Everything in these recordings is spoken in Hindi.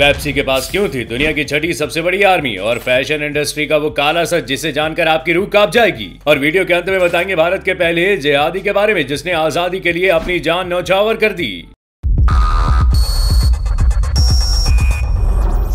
पेप्सी के पास क्यों थी दुनिया की छठी सबसे बड़ी आर्मी और फैशन इंडस्ट्री का वो काला सच जिसे जानकर आपकी रूह कांप जाएगी और वीडियो के अंत में बताएंगे भारत के पहले जेहादी के बारे में जिसने आजादी के लिए अपनी जान नौछावर कर दी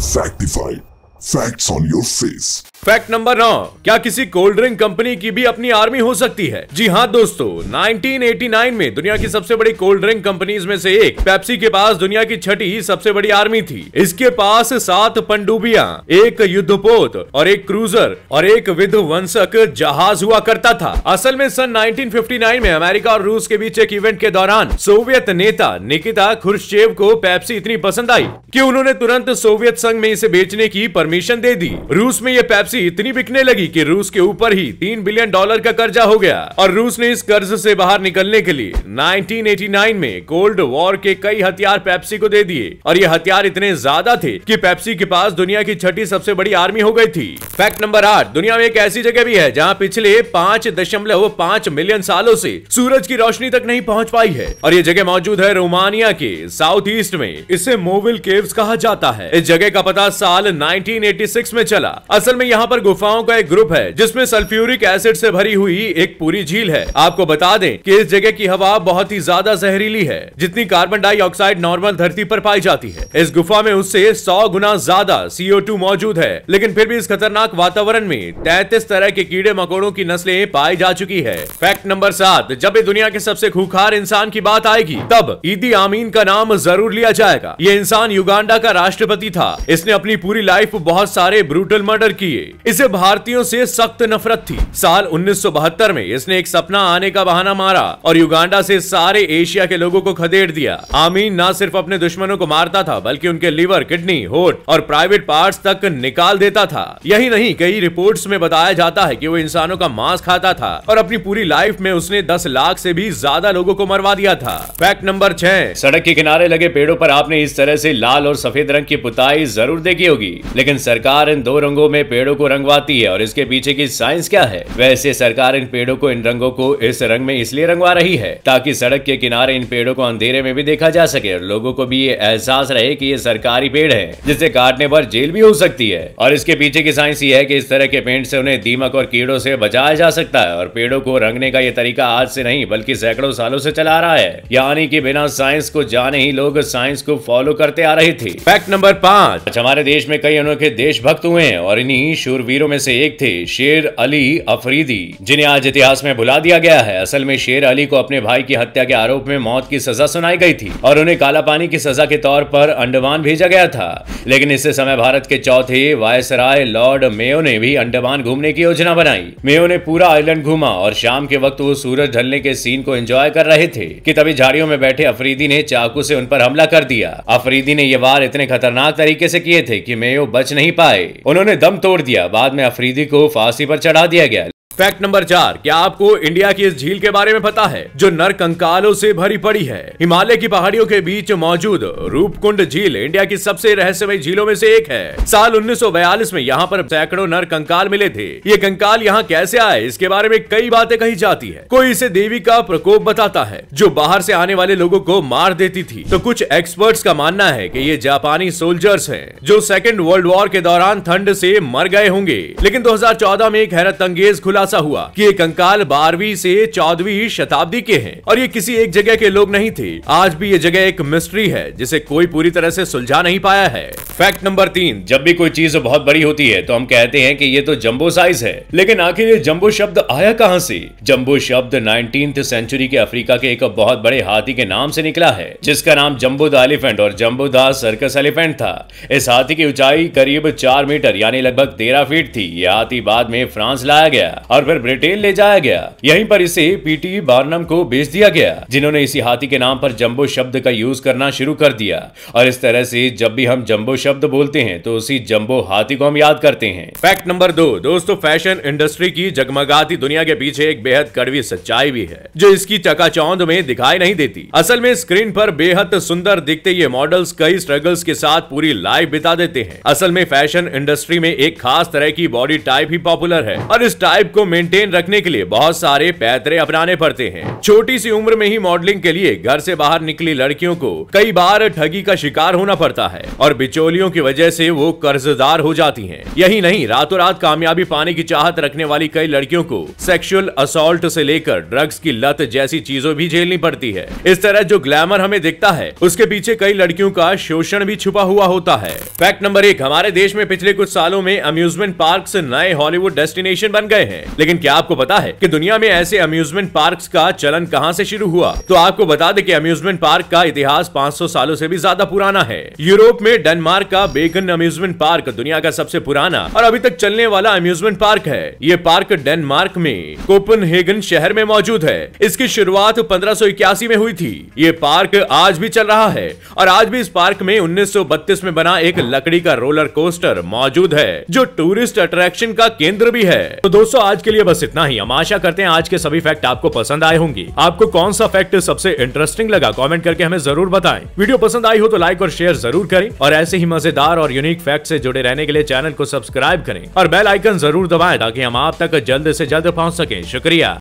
Sanctified. Facts on your face fact number नौ क्या किसी कोल्ड ड्रिंक कंपनी की भी अपनी आर्मी हो सकती है जी हाँ दोस्तों 1989 में दुनिया की सबसे बड़ी कोल्ड ड्रिंक कंपनीज में से एक पेप्सी के पास दुनिया की छठी सबसे बड़ी आर्मी थी इसके पास सात पंडुबिया एक युद्धपोत और एक क्रूजर और एक विध्वंसक जहाज हुआ करता था असल में सन 1959 में अमेरिका और रूस के बीच एक इवेंट के दौरान सोवियत नेता निकिता खुर्शेव को पैप्सी इतनी पसंद आई की उन्होंने तुरंत सोवियत संघ में इसे बेचने की परमिशन परमिशन दे दी रूस में ये पैप्सी इतनी बिकने लगी कि रूस के ऊपर ही तीन बिलियन डॉलर का कर्जा हो गया और रूस ने इस कर्ज से बाहर निकलने के लिए 1989 में कोल्ड वॉर के कई हथियार पैप्सी को दे दिए और ये हथियार इतने ज्यादा थे कि पैप्सी के पास दुनिया की छठी सबसे बड़ी आर्मी हो गई थी फैक्ट नंबर आठ दुनिया में एक ऐसी जगह भी है जहाँ पिछले पाँच दशमलव पाँच मिलियन सालों से सूरज की रोशनी तक नहीं पहुँच पाई है और ये जगह मौजूद है रोमानिया के साउथ ईस्ट में इसे मोविल केव्स कहा जाता है इस जगह का पता साल नाइनटीन 1986 में चला असल में यहाँ पर गुफाओं का एक ग्रुप है जिसमें सल्फ्यूरिक एसिड से भरी हुई एक पूरी झील है आपको बता दें कि इस जगह की हवा बहुत ही ज्यादा जहरीली है जितनी कार्बन डाइऑक्साइड नॉर्मल धरती पर पाई जाती है इस गुफा में उससे सौ गुना ज्यादा सीओ मौजूद है लेकिन फिर भी इस खतरनाक वातावरण में तैतीस तरह के कीड़े मकोड़ों की नस्लें पाई जा चुकी है फैक्ट नंबर सात जब दुनिया के सबसे खूखार इंसान की बात आएगी तब ईदी आमीन का नाम जरूर लिया जाएगा ये इंसान युगांडा का राष्ट्रपति था इसने अपनी पूरी लाइफ बहुत बहुत सारे ब्रूटल मर्डर किए इसे भारतीयों से सख्त नफरत थी साल 1972 में इसने एक सपना आने का बहाना मारा और युगांडा से सारे एशिया के लोगों को खदेड़ दिया आमीन न सिर्फ अपने दुश्मनों को मारता था बल्कि उनके लिवर किडनी होट और प्राइवेट पार्ट तक निकाल देता था यही नहीं कई रिपोर्ट में बताया जाता है की वो इंसानों का मांस खाता था और अपनी पूरी लाइफ में उसने दस लाख ऐसी भी ज्यादा लोगो को मरवा दिया था फैक्ट नंबर छह सड़क के किनारे लगे पेड़ों पर आपने इस तरह से लाल और सफेद रंग की पुताई जरूर देखी होगी लेकिन सरकार इन दो रंगों में पेड़ों को रंगवाती है और इसके पीछे की साइंस क्या है वैसे सरकार इन पेड़ों को इन रंगों को इस रंग में इसलिए रंगवा रही है ताकि सड़क के किनारे इन पेड़ों को अंधेरे में भी देखा जा सके और लोगो को भी ये एहसास रहे की ये सरकारी पेड़ है जिसे काटने पर जेल भी हो सकती है और इसके पीछे की साइंस ये है की इस तरह के पेड़ से उन्हें दीमक और कीड़ों से बचाया जा सकता है और पेड़ों को रंगने का ये तरीका आज से नहीं बल्कि सैकड़ों सालों से चला रहा है यानी कि बिना साइंस को जाने ही लोग साइंस को फॉलो करते आ रहे थे फैक्ट नंबर पाँच हमारे देश में कई अनोखे के देशभक्त हुए और इन्हीं शूरवीरों में से एक थे शेर अली अफरीदी जिन्हें आज इतिहास में भुला दिया गया है असल में शेर अली को अपने भाई की हत्या के आरोप में मौत की सजा सुनाई गई थी और उन्हें काला पानी की सजा के तौर पर अंडमान भेजा गया था लेकिन इससे समय भारत के चौथे वायसराय लॉर्ड मेयो ने भी अंडमान घूमने की योजना बनाई मेयो ने पूरा आइलैंड घूमा और शाम के वक्त वो सूरज ढलने के सीन को एंजॉय कर रहे थे कि तभी झाड़ियों में बैठे अफरीदी ने चाकू से उन पर हमला कर दिया अफरीदी ने ये वार इतने खतरनाक तरीके से किए थे कि मेयो बच नहीं पाए उन्होंने दम तोड़ दिया बाद में अफरीदी को फांसी पर चढ़ा दिया गया फैक्ट नंबर चार क्या आपको इंडिया की इस झील के बारे में पता है जो नर कंकालों से भरी पड़ी है हिमालय की पहाड़ियों के बीच मौजूद रूपकुंड झील इंडिया की सबसे रहस्यमय झीलों में से एक है साल 1942 में यहाँ पर सैकड़ों नर कंकाल मिले थे ये कंकाल यहाँ कैसे आए इसके बारे में कई बातें कही जाती है कोई इसे देवी का प्रकोप बताता है जो बाहर से आने वाले लोगों को मार देती थी तो कुछ एक्सपर्ट्स का मानना है की ये जापानी सोल्जर्स है जो सेकेंड वर्ल्ड वॉर के दौरान ठंड से मर गए होंगे लेकिन 2014 में एक हैरत अंगेज खुला खुलासा हुआ कि ये कंकाल बारहवीं से चौदहवीं शताब्दी के हैं और ये किसी एक जगह के लोग नहीं थे आज भी ये जगह एक मिस्ट्री है जिसे कोई पूरी तरह से सुलझा नहीं पाया है फैक्ट नंबर तीन जब भी कोई चीज बहुत बड़ी होती है तो हम कहते हैं कि ये तो जम्बो साइज है लेकिन आखिर ये जम्बो शब्द आया कहाँ से जम्बो शब्द नाइनटीन सेंचुरी के अफ्रीका के एक बहुत बड़े हाथी के नाम से निकला है जिसका नाम जम्बो द एलिफेंट और जम्बो द सर्कस एलिफेंट था इस हाथी की ऊंचाई करीब चार मीटर यानी लगभग तेरह फीट थी यह हाथी बाद में फ्रांस लाया गया और फिर ब्रिटेन ले जाया गया यहीं पर इसे पीटी बार्नम को बेच दिया गया जिन्होंने इसी हाथी के नाम पर जम्बो शब्द का यूज करना शुरू कर दिया और इस तरह से जब भी हम जम्बो शब्द बोलते हैं तो उसी जम्बो हाथी को हम याद करते हैं फैक्ट नंबर दो दोस्तों फैशन इंडस्ट्री की जगमगाती दुनिया के पीछे एक बेहद कड़वी सच्चाई भी है जो इसकी चकाचौंध में दिखाई नहीं देती असल में स्क्रीन पर बेहद सुंदर दिखते ये मॉडल्स कई स्ट्रगल्स के साथ पूरी लाइफ बिता देते हैं असल में फैशन इंडस्ट्री में एक खास तरह की बॉडी टाइप ही पॉपुलर है और इस टाइप को मेंटेन रखने के लिए बहुत सारे पैतरे अपनाने पड़ते हैं छोटी सी उम्र में ही मॉडलिंग के लिए घर से बाहर निकली लड़कियों को कई बार ठगी का शिकार होना पड़ता है और बिचौलियों की वजह से वो कर्जदार हो जाती है यही नहीं रातों रात कामयाबी पाने की चाहत रखने वाली कई लड़कियों को सेक्सुअल असोल्ट से लेकर ड्रग्स की लत जैसी चीजों भी झेलनी पड़ती है इस तरह जो ग्लैमर हमें दिखता है उसके पीछे कई लड़कियों का शोषण भी छुपा हुआ होता है फैक्ट नंबर एक हमारे देश में पिछले कुछ सालों में अम्यूजमेंट पार्क नए हॉलीवुड डेस्टिनेशन बन गए हैं लेकिन क्या आपको पता है कि दुनिया में ऐसे अम्यूजमेंट पार्क का चलन कहाँ से शुरू हुआ तो आपको बता दे कि अम्यूजमेंट पार्क का इतिहास 500 सालों से भी ज्यादा पुराना है यूरोप में डेनमार्क का बेगन अम्यूजमेंट पार्क दुनिया का सबसे पुराना और अभी तक चलने वाला अम्यूजमेंट पार्क है ये पार्क डेनमार्क में कोपन शहर में मौजूद है इसकी शुरुआत पंद्रह में हुई थी ये पार्क आज भी चल रहा है और आज भी इस पार्क में उन्नीस में बना एक लकड़ी का रोलर कोस्टर मौजूद है जो टूरिस्ट अट्रैक्शन का केंद्र भी है तो दोस्तों आज के लिए बस इतना ही हम आशा करते हैं आज के सभी फैक्ट आपको पसंद आए होंगे आपको कौन सा फैक्ट सबसे इंटरेस्टिंग लगा कॉमेंट करके हमें जरूर बताए वीडियो पसंद आई हो तो लाइक और शेयर जरूर करें और ऐसे ही मजेदार और यूनिक फैक्ट ऐसी जुड़े रहने के लिए चैनल को सब्सक्राइब करें और बेल आइकन जरूर दबाएं ताकि हम आप तक जल्द ऐसी जल्द पहुँच सके शुक्रिया